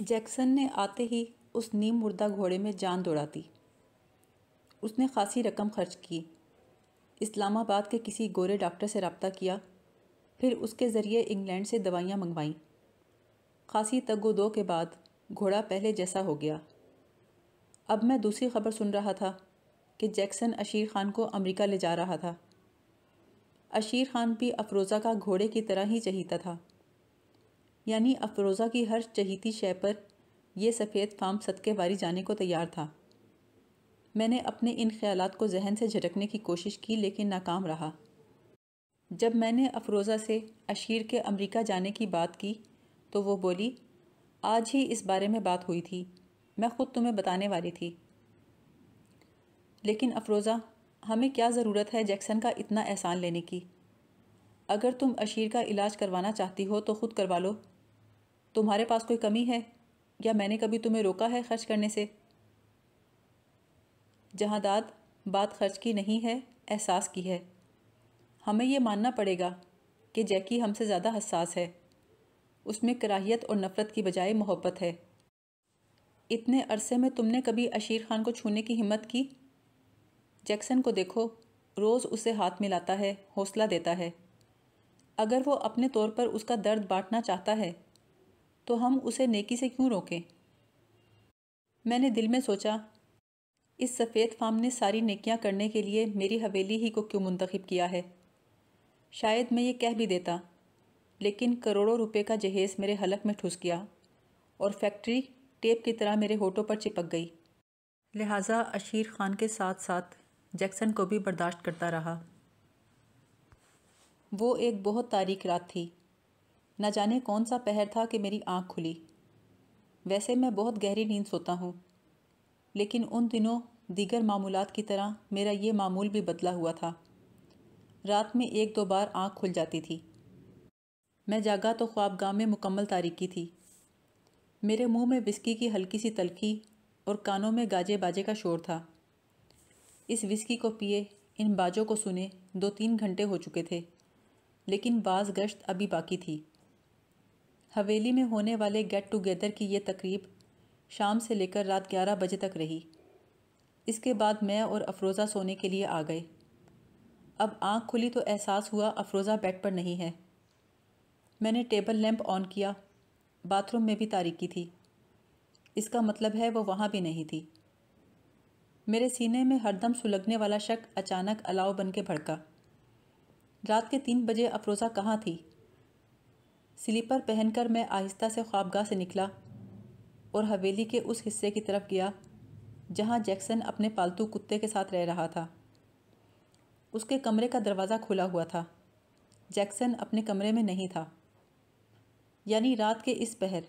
Jackson ने आते ही उस नीम मुर्दा घोड़े में जान दौड़ा दी उसने खासी रकम खर्च की इस्लामाबाद के किसी गोरे डॉक्टर से रबता किया फिर उसके ज़रिए इंग्लैंड से दवाइयाँ मंगवाईं खासी तगो दो के बाद घोड़ा पहले जैसा हो गया अब मैं दूसरी खबर सुन रहा था कि जैक्सन अशीर खान को अमेरिका ले जा रहा था अशीर खान भी अफरोज़ा का घोड़े की तरह ही चहीता था यानी अफरोज़ा की हर चहीती शय पर यह सफ़ेद फार्म सदके वारी जाने को तैयार था मैंने अपने इन ख़्याल को जहन से झटकने की कोशिश की लेकिन नाकाम रहा जब मैंने अफरोज़ा से अशीर के अमरीका जाने की बात की तो वो बोली आज ही इस बारे में बात हुई थी मैं ख़ुद तुम्हें बताने वाली थी लेकिन अफरोज़ा हमें क्या ज़रूरत है जैक्सन का इतना एहसान लेने की अगर तुम अशीर का इलाज करवाना चाहती हो तो ख़ुद करवा लो तुम्हारे पास कोई कमी है या मैंने कभी तुम्हें रोका है खर्च करने से जहाँ दाद बात खर्च की नहीं है एहसास की है हमें यह मानना पड़ेगा कि जैकी हमसे ज़्यादा हसास है उसमें कराहियत और नफ़रत की बजाय मोहब्बत है इतने अरसे में तुमने कभी अशीर खान को छूने की हिम्मत की जैक्सन को देखो रोज़ उसे हाथ मिलाता है हौसला देता है अगर वो अपने तौर पर उसका दर्द बांटना चाहता है तो हम उसे नेकी से क्यों रोकें मैंने दिल में सोचा इस सफ़ेद फार्म ने सारी नेकियां करने के लिए मेरी हवेली ही को क्यों मुंतखब किया है शायद मैं ये कह भी देता लेकिन करोड़ों रुपए का जहेज़ मेरे हलक में ठुस गया और फैक्ट्री टेप की तरह मेरे होठों पर चिपक गई लिहाजा अशीर खान के साथ साथ जैक्सन को भी बर्दाश्त करता रहा वो एक बहुत तारीख रात थी न जाने कौन सा पहर था कि मेरी आँख खुली वैसे मैं बहुत गहरी नींद सोता हूँ लेकिन उन दिनों दीगर मामूलत की तरह मेरा ये मामूल भी बदला हुआ था रात में एक दो बार आँख खुल जाती थी मैं जागा तो ख्वाबगाह में मुकम्मल तारीकी थी मेरे मुंह में विस्की की हल्की सी तलखी और कानों में गाजे बाजे का शोर था इस विस्की को पिए इन बाजों को सुने दो तीन घंटे हो चुके थे लेकिन बाज गश्त अभी बाकी थी हवेली में होने वाले गेट टुगेदर की ये तकरीब शाम से लेकर रात ग्यारह बजे तक रही इसके बाद मैं और अफरोज़ा सोने के लिए आ गए अब आंख खुली तो एहसास हुआ अफरोज़ा बेड पर नहीं है मैंने टेबल लैंप ऑन किया बाथरूम में भी तारीकी थी इसका मतलब है वो वहाँ भी नहीं थी मेरे सीने में हरदम सुलगने वाला शक अचानक अलाव बन के भड़का रात के तीन बजे अफरोज़ा कहाँ थी स्लीपर पहनकर मैं आहिस्ता से ख्वाबगाह से निकला और हवेली के उस हिस्से की तरफ गया जहाँ जैक्सन अपने पालतू कुत्ते के साथ रह रहा था उसके कमरे का दरवाज़ा खुला हुआ था जैक्सन अपने कमरे में नहीं था यानी रात के इस पहर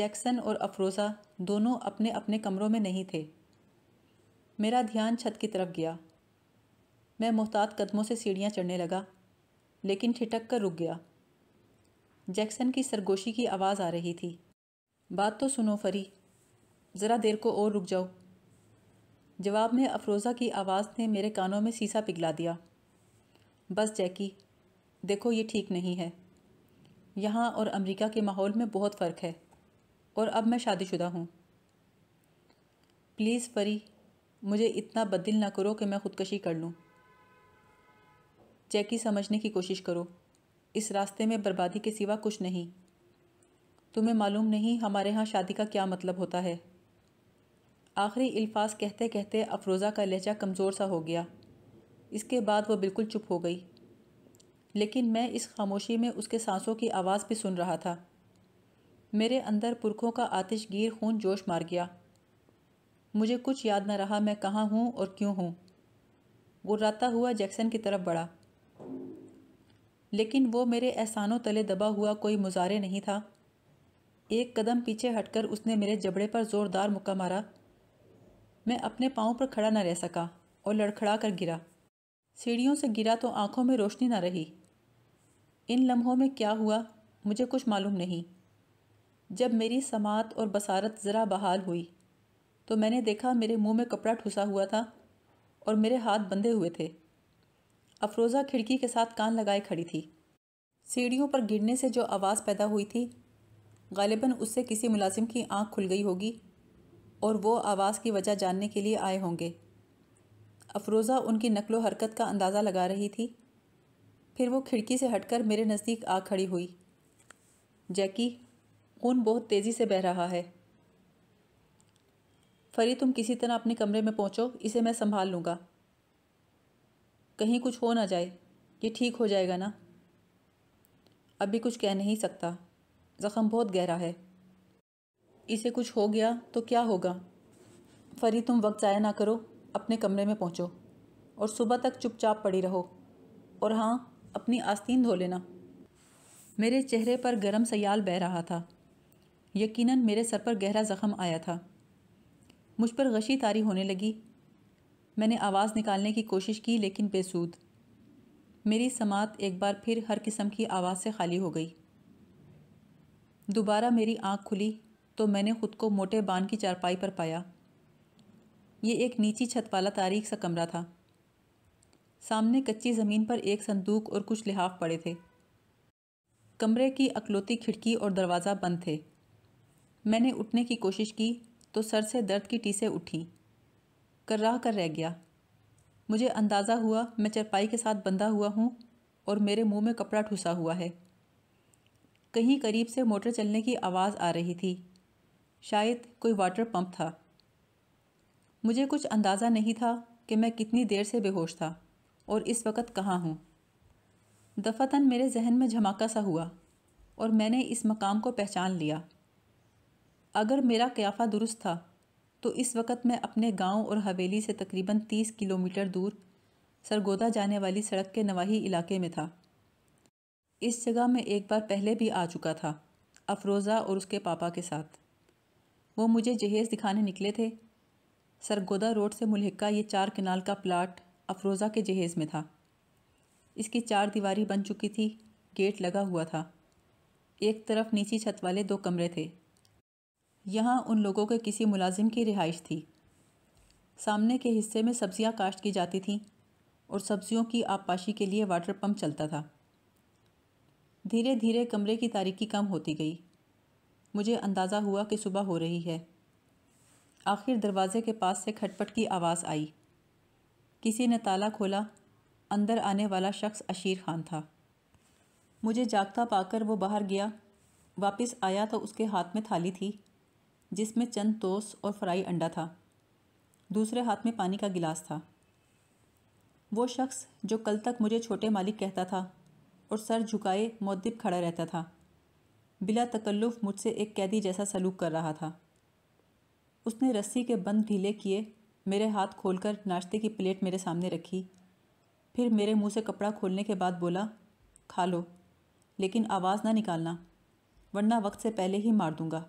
जैक्सन और अफरोज़ा दोनों अपने अपने कमरों में नहीं थे मेरा ध्यान छत की तरफ गया मैं मोहतात कदमों से सीढ़ियाँ चढ़ने लगा लेकिन ठिटक कर रुक गया जैक्सन की सरगोशी की आवाज़ आ रही थी बात तो सुनो फरी ज़रा देर को और रुक जाओ जवाब में अफरोज़ा की आवाज़ ने मेरे कानों में सीसा पिघला दिया बस जैकी देखो ये ठीक नहीं है यहाँ और अमेरिका के माहौल में बहुत फ़र्क है और अब मैं शादीशुदा हूँ प्लीज़ फरी मुझे इतना बदल ना करो कि मैं ख़ुदकशी कर लूँ जैकी समझने की कोशिश करो इस रास्ते में बर्बादी के सिवा कुछ नहीं तुम्हें मालूम नहीं हमारे यहाँ शादी का क्या मतलब होता है आखिरी अल्फाज कहते कहते अफरोज़ा का लहजा कमज़ोर सा हो गया इसके बाद वो बिल्कुल चुप हो गई लेकिन मैं इस खामोशी में उसके सांसों की आवाज़ भी सुन रहा था मेरे अंदर पुरखों का आतिशगीर खून जोश मार गया मुझे कुछ याद न रहा मैं कहाँ हूँ और क्यों हूँ गुर्राता हुआ जैक्सन की तरफ बढ़ा लेकिन वो मेरे एहसानों तले दबा हुआ कोई मुजारे नहीं था एक कदम पीछे हटकर उसने मेरे जबड़े पर ज़ोरदार मुक्का मारा मैं अपने पाँव पर खड़ा न रह सका और लड़खड़ा कर गिरा सीढ़ियों से गिरा तो आंखों में रोशनी ना रही इन लम्हों में क्या हुआ मुझे कुछ मालूम नहीं जब मेरी समात और बसारत ज़रा बहाल हुई तो मैंने देखा मेरे मुंह में कपड़ा ठुसा हुआ था और मेरे हाथ बंधे हुए थे अफरोज़ा खिड़की के साथ कान लगाए खड़ी थी सीढ़ियों पर गिरने से जो आवाज़ पैदा हुई थी गालिबा उससे किसी मुलाजिम की आंख खुल गई होगी और वो आवाज़ की वजह जानने के लिए आए होंगे अफरोज़ा उनकी नकलो हरकत का अंदाज़ा लगा रही थी फिर वो खिड़की से हटकर मेरे नज़दीक आ खड़ी हुई जैकी खून बहुत तेज़ी से बह रहा है फरी तुम किसी तरह अपने कमरे में पहुँचो इसे मैं संभाल लूँगा कहीं कुछ हो ना जाए ये ठीक हो जाएगा ना अभी कुछ कह नहीं सकता ज़ख़म बहुत गहरा है इसे कुछ हो गया तो क्या होगा फरी तुम वक्त ज़ाया ना करो अपने कमरे में पहुँचो और सुबह तक चुपचाप पड़ी रहो और हाँ अपनी आस्तीन धो लेना मेरे चेहरे पर गर्म सयाल बह रहा था यकीनन मेरे सर पर गहरा ज़ख़म आया था मुझ पर गशी तारी होने लगी मैंने आवाज़ निकालने की कोशिश की लेकिन बेसूद मेरी समात एक बार फिर हर किस्म की आवाज़ से खाली हो गई दोबारा मेरी आँख खुली तो मैंने खुद को मोटे बान की चारपाई पर पाया ये एक नीची छत वाला तारीख सा कमरा था सामने कच्ची ज़मीन पर एक संदूक और कुछ लिहाफ पड़े थे कमरे की अकलौती खिड़की और दरवाज़ा बंद थे मैंने उठने की कोशिश की तो सर से दर्द की टीसें उठीं कर्राह कर रह गया मुझे अंदाज़ा हुआ मैं चरपाई के साथ बंधा हुआ हूँ और मेरे मुंह में कपड़ा ठुसा हुआ है कहीं करीब से मोटर चलने की आवाज़ आ रही थी शायद कोई वाटर पंप था मुझे कुछ अंदाज़ा नहीं था कि मैं कितनी देर से बेहोश था और इस वक्त कहाँ हूँ दफ़तन मेरे जहन में झमाका सा हुआ और मैंने इस मकाम को पहचान लिया अगर मेरा क्याफ़ा दुरुस्त था तो इस वक्त मैं अपने गांव और हवेली से तकरीबन तीस किलोमीटर दूर सरगोदा जाने वाली सड़क के नवाही इलाके में था इस जगह मैं एक बार पहले भी आ चुका था अफरोज़ा और उसके पापा के साथ वो मुझे जहेज़ दिखाने निकले थे सरगोदा रोड से मुलहका ये चार कनाल का प्लाट अफरोज़ा के जहेज़ में था इसकी चार दीवारी बन चुकी थी गेट लगा हुआ था एक तरफ नीची छत वाले दो कमरे थे यहाँ उन लोगों के किसी मुलाजिम की रिहाइश थी सामने के हिस्से में सब्जियाँ काश्त की जाती थीं और सब्जियों की आबपाशी के लिए वाटर पम्प चलता था धीरे धीरे कमरे की तारीकी कम होती गई मुझे अंदाज़ा हुआ कि सुबह हो रही है आखिर दरवाजे के पास से खटपट की आवाज़ आई किसी ने ताला खोला अंदर आने वाला शख्स अशीर खान था मुझे जागता पाकर वो बाहर गया वापस आया तो उसके हाथ में थाली थी जिसमें चंद तोस और फ्राई अंडा था दूसरे हाथ में पानी का गिलास था वो शख्स जो कल तक मुझे छोटे मालिक कहता था और सर झुकाए मद्दिब खड़ा रहता था बिला तकल्लुफ़ मुझसे एक कैदी जैसा सलूक कर रहा था उसने रस्सी के बंद ढीले किए मेरे हाथ खोलकर नाश्ते की प्लेट मेरे सामने रखी फिर मेरे मुंह से कपड़ा खोलने के बाद बोला खा लो लेकिन आवाज़ ना निकालना वरना वक्त से पहले ही मार दूंगा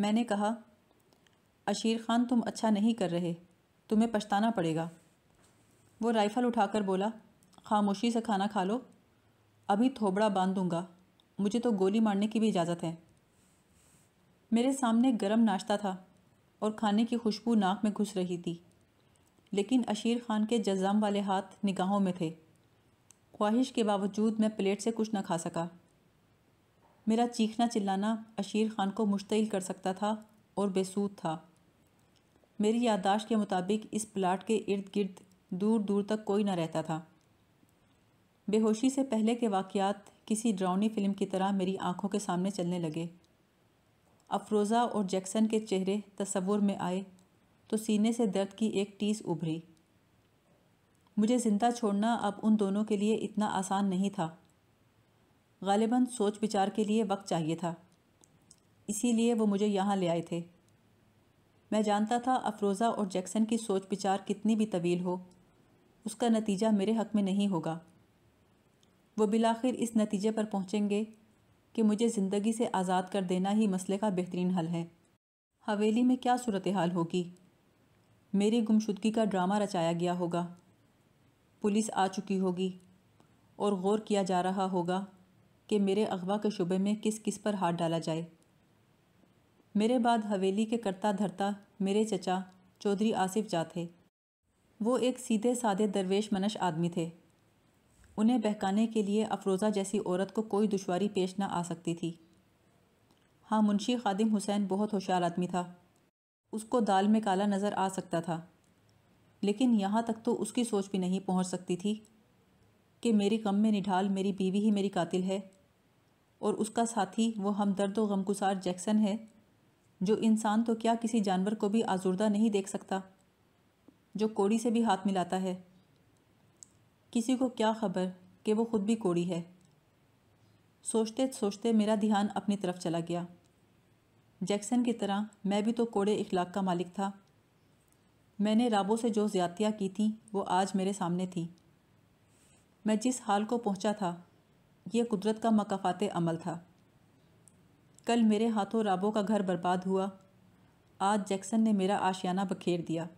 मैंने कहा अशीर खान तुम अच्छा नहीं कर रहे तुम्हें पछताना पड़ेगा वो राइफ़ल उठाकर बोला खामोशी से खाना खा लो अभी थोबड़ा बांध दूंगा मुझे तो गोली मारने की भी इजाज़त है मेरे सामने गरम नाश्ता था और खाने की खुशबू नाक में घुस रही थी लेकिन अशीर खान के जज्जाम वाले हाथ निगाहों में थे ख्वाहिश के बावजूद मैं प्लेट से कुछ न खा सका मेरा चीखना चिल्लाना अशीर खान को मुश्तिल कर सकता था और बेसूद था मेरी याददाश्त के मुताबिक इस प्लाट के इर्द गिर्द दूर दूर तक कोई ना रहता था बेहोशी से पहले के वाकयात किसी ड्राउनी फिल्म की तरह मेरी आंखों के सामने चलने लगे अफरोज़ा और जैक्सन के चेहरे तस्वुर में आए तो सीने से दर्द की एक टीस उभरी मुझे ज़िंदा छोड़ना अब उन दोनों के लिए इतना आसान नहीं था गालिबा सोच विचार के लिए वक्त चाहिए था इसीलिए वो मुझे यहाँ ले आए थे मैं जानता था अफरोज़ा और जैक्सन की सोच विचार कितनी भी तवील हो उसका नतीजा मेरे हक में नहीं होगा वो बिलाखिर इस नतीजे पर पहुँचेंगे कि मुझे ज़िंदगी से आज़ाद कर देना ही मसले का बेहतरीन हल है हवेली में क्या सूरत हाल होगी मेरी गुमशुदगी का ड्रामा रचाया गया होगा पुलिस आ चुकी होगी और गौर किया जा रहा होगा कि मेरे अगवा के शुबे में किस किस पर हाथ डाला जाए मेरे बाद हवेली के करता धरता मेरे चचा चौधरी आसिफ जा थे वो एक सीधे साधे दरवेश मनश आदमी थे उन्हें बहकाने के लिए अफरोज़ा जैसी औरत को कोई दुश्वारी पेश ना आ सकती थी हाँ मुंशी खादिम हुसैन बहुत होशियार आदमी था उसको दाल में काला नज़र आ सकता था लेकिन यहाँ तक तो उसकी सोच भी नहीं पहुँच सकती थी कि मेरी गम में निढाल मेरी बीवी ही मेरी कातिल है और उसका साथी वो हमदर्द व गमगुसार जैक्सन है जो इंसान तो क्या किसी जानवर को भी आजुर्दा नहीं देख सकता जो कोड़ी से भी हाथ मिलाता है किसी को क्या खबर कि वो खुद भी कोड़ी है सोचते सोचते मेरा ध्यान अपनी तरफ चला गया जैक्सन की तरह मैं भी तो कोड़े इखलाक का मालिक था मैंने राबो से जो ज़्यादतियाँ की थीं वो आज मेरे सामने थी मैं जिस हाल को पहुंचा था यह कुदरत का मकाफात अमल था कल मेरे हाथों राबो का घर बर्बाद हुआ आज जैक्सन ने मेरा आशियाना बखेर दिया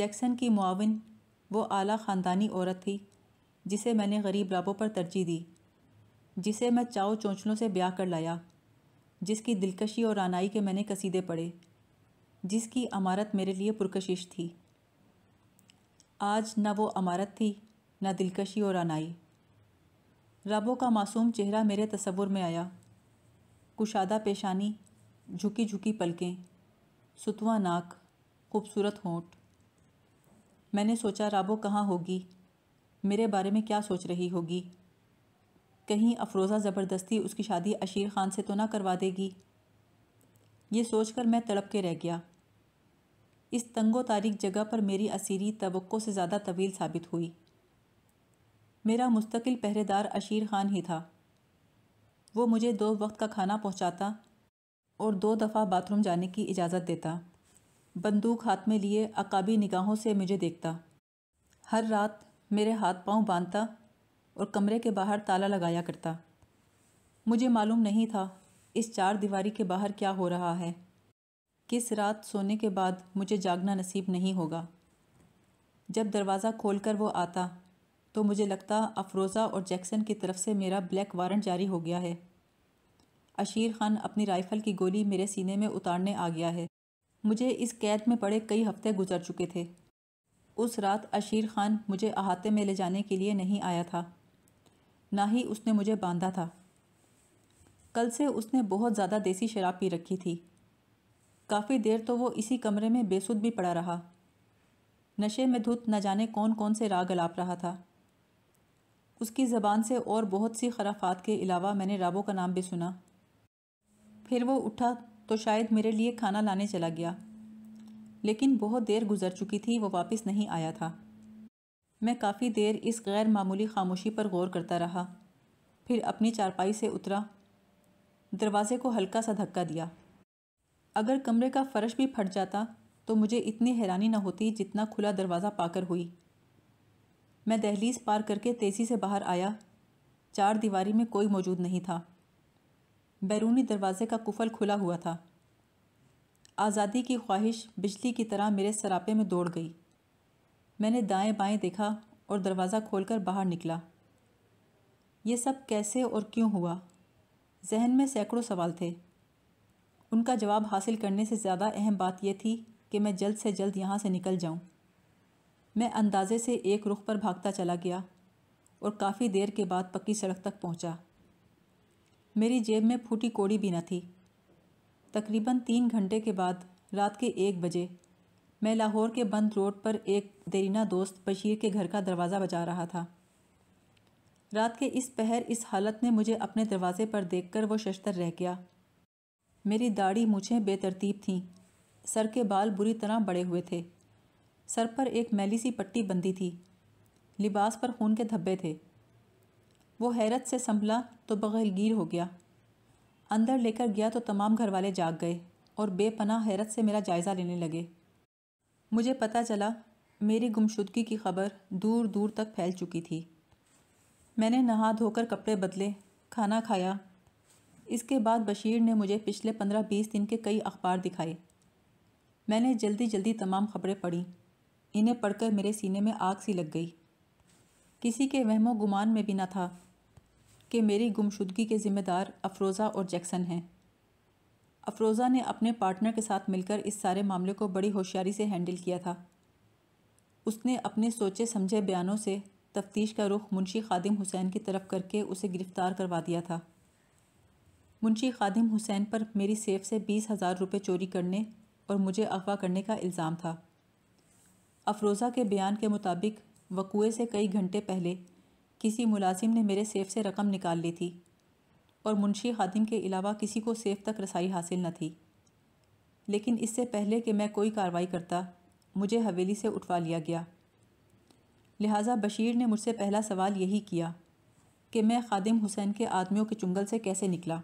जैक्सन की मुआविन वो आला ख़ानदानी औरत थी जिसे मैंने गरीब राबो पर तरजीह दी जिसे मैं चाओ चौंचलों से ब्याह कर लाया जिसकी दिलकशी और रानाई के मैंने कसीदे पढ़े जिसकी अमारत मेरे लिए पुरकशिश थी आज न वो अमारत थी न दिलकशी और रानाई रबो का मासूम चेहरा मेरे तस्वुर में आया कुशादा पेशानी झुकी झुकी पलकें सुतवा नाक खूबसूरत होंठ मैंने सोचा राबो कहाँ होगी मेरे बारे में क्या सोच रही होगी कहीं अफरोज़ा ज़बरदस्ती उसकी शादी अशीर खान से तो ना करवा देगी ये सोचकर मैं तड़प के रह गया इस तंगो तारीख जगह पर मेरी असीरी तो से ज़्यादा तवील साबित हुई मेरा मुस्तकिल पहरेदार अशीर खान ही था वो मुझे दो वक्त का खाना पहुंचाता और दो दफ़ा बाथरूम जाने की इजाज़त देता बंदूक हाथ में लिए अकाबी निगाहों से मुझे देखता हर रात मेरे हाथ पांव बांधता और कमरे के बाहर ताला लगाया करता मुझे मालूम नहीं था इस चार दीवारी के बाहर क्या हो रहा है किस रात सोने के बाद मुझे जागना नसीब नहीं होगा जब दरवाज़ा खोलकर वो आता तो मुझे लगता अफरोज़ा और जैक्सन की तरफ से मेरा ब्लैक वारंट जारी हो गया है अशीर खान अपनी राइफ़ल की गोली मेरे सीने में उतारने आ गया है मुझे इस कैद में पड़े कई हफ्ते गुजर चुके थे उस रात अशीर खान मुझे अहाते में ले जाने के लिए नहीं आया था ना ही उसने मुझे बांधा था कल से उसने बहुत ज़्यादा देसी शराब पी रखी थी काफ़ी देर तो वो इसी कमरे में बेसुध भी पड़ा रहा नशे में धुत न जाने कौन कौन से राग अलाप रहा था उसकी ज़बान से और बहुत सी खराफात के अलावा मैंने राबो का नाम भी सुना फिर वो उठा तो शायद मेरे लिए खाना लाने चला गया लेकिन बहुत देर गुजर चुकी थी वो वापस नहीं आया था मैं काफ़ी देर इस गैर मामूली खामोशी पर गौर करता रहा फिर अपनी चारपाई से उतरा दरवाज़े को हल्का सा धक्का दिया अगर कमरे का फर्श भी फट जाता तो मुझे इतनी हैरानी न होती जितना खुला दरवाज़ा पाकर हुई मैं दहलीज पार करके तेज़ी से बाहर आया चार दीवारी में कोई मौजूद नहीं था बैरूनी दरवाजे का कुफल खुला हुआ था आज़ादी की ख्वाहिश बिजली की तरह मेरे सरापे में दौड़ गई मैंने दाएं बाएं देखा और दरवाज़ा खोलकर बाहर निकला ये सब कैसे और क्यों हुआ जहन में सैकड़ों सवाल थे उनका जवाब हासिल करने से ज़्यादा अहम बात यह थी कि मैं जल्द से जल्द यहाँ से निकल जाऊँ मैं अंदाजे से एक रुख पर भागता चला गया और काफ़ी देर के बाद पक्की सड़क तक पहुंचा। मेरी जेब में फूटी कोड़ी भी न थी तकरीबन तीन घंटे के बाद रात के एक बजे मैं लाहौर के बंद रोड पर एक देरीना दोस्त बशीर के घर का दरवाज़ा बजा रहा था रात के इस पहर इस हालत ने मुझे अपने दरवाजे पर देखकर वो शशतर रह गया मेरी दाढ़ी मूछें बेतरतीब थीं सर के बाल बुरी तरह बड़े हुए थे सर पर एक मैली सी पट्टी बंधी थी लिबास पर खून के धब्बे थे वो हैरत से संभला तो बगलगीर हो गया अंदर लेकर गया तो तमाम घर वाले जाग गए और बेपनाह हैरत से मेरा जायज़ा लेने लगे मुझे पता चला मेरी गुमशुदगी की खबर दूर दूर तक फैल चुकी थी मैंने नहा धोकर कपड़े बदले खाना खाया इसके बाद बशीर ने मुझे पिछले पंद्रह बीस दिन के कई अखबार दिखाए मैंने जल्दी जल्दी तमाम खबरें पढ़ीं इन्हें पढ़कर मेरे सीने में आग सी लग गई किसी के वहमो गुमान में भी ना था कि मेरी गुमशुदगी के ज़िम्मेदार अफरोज़ा और जैक्सन हैं अफरोज़ा ने अपने पार्टनर के साथ मिलकर इस सारे मामले को बड़ी होशियारी से हैंडल किया था उसने अपने सोचे समझे बयानों से तफ्तीश का रुख मुंशी खादिम हुसैन की तरफ करके उसे गिरफ़्तार करवा दिया था मुंशी खादिम हुसैन पर मेरी सेफ से बीस हज़ार रुपये चोरी करने और मुझे अगवा करने का इल्ज़ाम था अफरोज़ा के बयान के मुताबिक वकूए से कई घंटे पहले किसी मुलाजिम ने मेरे सेफ से रकम निकाल ली थी और मुंशी खादिम के अलावा किसी को सेफ तक रसाई हासिल न थी लेकिन इससे पहले कि मैं कोई कार्रवाई करता मुझे हवेली से उठवा लिया गया लिहाजा बशीर ने मुझसे पहला सवाल यही किया कि मैं खादिम हुसैन के आदमियों के चुंगल से कैसे निकला